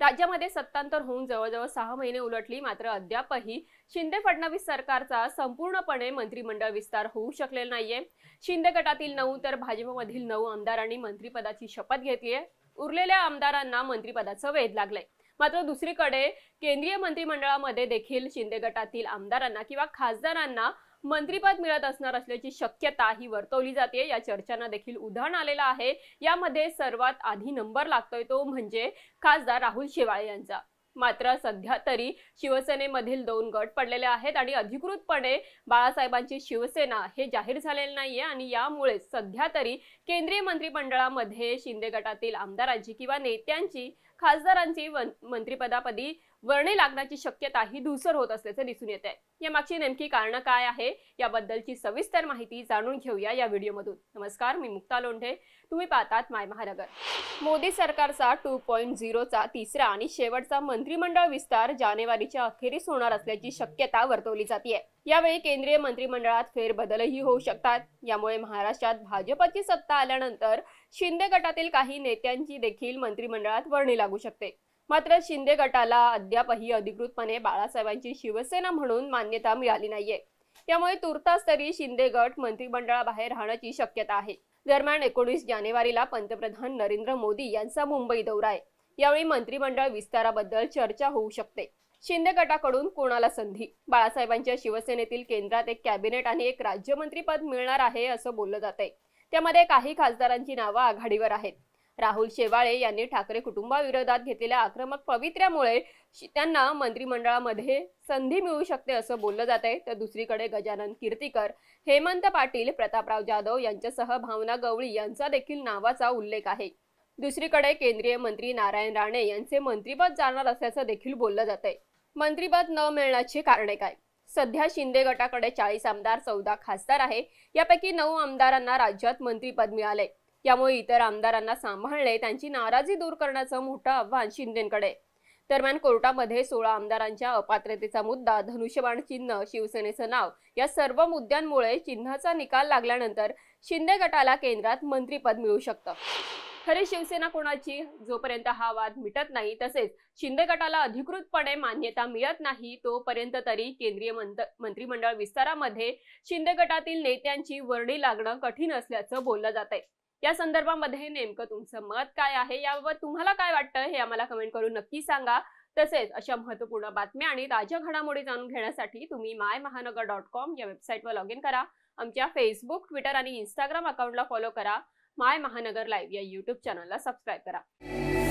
राज्यामध्ये सत्तांतर होऊन जवळजवळ सहा महिने उलटली मात्र अद्यापही शिंदे फडणवीस सरकारचा संपूर्णपणे मंत्रिमंडळ विस्तार होऊ शकलेला नाहीये शिंदे गटातील नऊ तर भाजपमधील नऊ आमदारांनी मंत्रिपदाची शपथ घेतली आहे उरलेल्या आमदारांना मंत्रिपदाचं वेध लागलंय मात्र दुसरीकडे केंद्रीय मंत्रिमंडळामध्ये देखील शिंदे गटातील आमदारांना किंवा खासदारांना मंत्रीपद मिळत असणार असल्याची शक्यता ही वर्तवली जाते या चर्चांना देखील उधाण आलेलं आहे यामध्ये सर्वात आधी नंबर लागतोय तो म्हणजे खासदार राहुल शेवाळे यांचा मात्र सध्या तरी शिवसेनेमधील दोन गट पडलेले आहेत आणि अधिकृतपणे बाळासाहेबांची शिवसेना हे जाहीर झालेलं नाहीये आणि यामुळे सध्या तरी केंद्रीय मंत्रिमंडळामध्ये शिंदे गटातील आमदारांची किंवा नेत्यांची खासदारांची मंत्रिपदापदी वर्णी लागण्याची शक्यता ही धुसर होत असल्याचे दिसून येत आहे यामागची नेमकी कारणं काय आहे याबद्दलची सविस्तर माहिती जाणून घेऊया या व्हिडिओमधून नमस्कार मी मुक्ता लोंढे तुम्ही पाहतात माय महानगर मोदी सरकारचा टू पॉईंट झिरोचा तिसरा आणि शेवटचा मंत्रिमंडळ विस्तार जानेवारीच्या अखेरीस होणार असल्याची शक्यता वर्तवली जाते यावेळी केंद्रीय मंत्रिमंडळात फेरबदलही होऊ शकतात यामुळे महाराष्ट्रात भाजपची सत्ता आल्यानंतर शिंदे गटातील काही नेत्यांची देखील मंत्रिमंडळात वर्णी लागू शकते मात्र शिंदे गटाला अद्यापही अधिकृतपणे बाळासाहेबांची शिवसेना म्हणून मान्यता मिळाली नाहीये त्यामुळे तुर्तास तरी शिंदे गट मंत्रिमंडळाबाहेर राहण्याची शक्यता आहे दरम्यान एकोणीस जानेवारीला पंतप्रधान नरेंद्र मोदी यांचा मुंबई दौरा आहे यावेळी मंत्रिमंडळ विस्ताराबद्दल चर्चा होऊ शकते शिंदे गटाकडून कोणाला संधी बाळासाहेबांच्या शिवसेनेतील केंद्रात एक कॅबिनेट आणि एक राज्यमंत्री पद मिळणार आहे असं बोललं जात आहे त्यामध्ये काही खासदारांची नावं आघाडीवर आहेत राहुल शेवाळे यांनी ठाकरे कुटुंबाविरोधात घेतलेल्या आक्रमक पवित्र्यामुळे त्यांना मंत्रिमंडळामध्ये संधी मिळू शकते असं बोललं जात आहे तर दुसरीकडे गजानन कीर्तीकर हेमंत पाटील प्रतापराव जाधव यांच्यासह भावना गवळी यांचा देखील नावाचा उल्लेख आहे दुसरीकडे केंद्रीय मंत्री नारायण राणे यांचे मंत्रीपद जाणार असल्याचं देखील बोललं जात आहे मंत्रीपद न मिळण्याची कारणे काय सध्या शिंदे गटाकडे चाळीस आमदार चौदा खासदार आहे यापैकी नऊ आमदारांना राज्यात मंत्रीपद मिळाले यामुळे इतर आमदारांना सांभाळणे त्यांची नाराजी दूर करण्याचं मोठं आव्हान शिंदेकडे दरम्यान कोर्टामध्ये सोळा आमदारांच्या अपात्रतेचा मुद्दा धनुष्यबाण चिन्ह शिवसेनेचं नाव या सर्व मुद्द्यांमुळे चिन्हाचा निकाल लागल्यानंतर शिंदे गटाला केंद्रात मंत्रीपद मिळू शकतं खरी शिवसेना कोणाची जोपर्यंत हा वाद मिटत नाही तसेच शिंदे गटाला अधिकृतपणे मान्यता मिळत नाही तोपर्यंत तरी केंद्रीय मंत्रिमंडळ विस्तारामध्ये शिंदे गटातील नेत्यांची वर्णी लागणं कठीण असल्याचं बोललं जात आहे या संदर्भामध्ये नेमकं तुमचं मत काय आहे याबाबत तुम्हाला काय वाटतं हे आम्हाला कमेंट करून नक्की सांगा तसेच अशा महत्वपूर्ण बातम्या आणि ताज्या घडामोडी जाणून घेण्यासाठी तुम्ही माय महानगर डॉट कॉम या वेबसाईटवर लॉग इन करा आमच्या फेसबुक ट्विटर आणि इंस्टाग्राम अकाउंटला फॉलो करा माय महानगर लाईव्ह या यूट्यूब चॅनलला सबस्क्राईब करा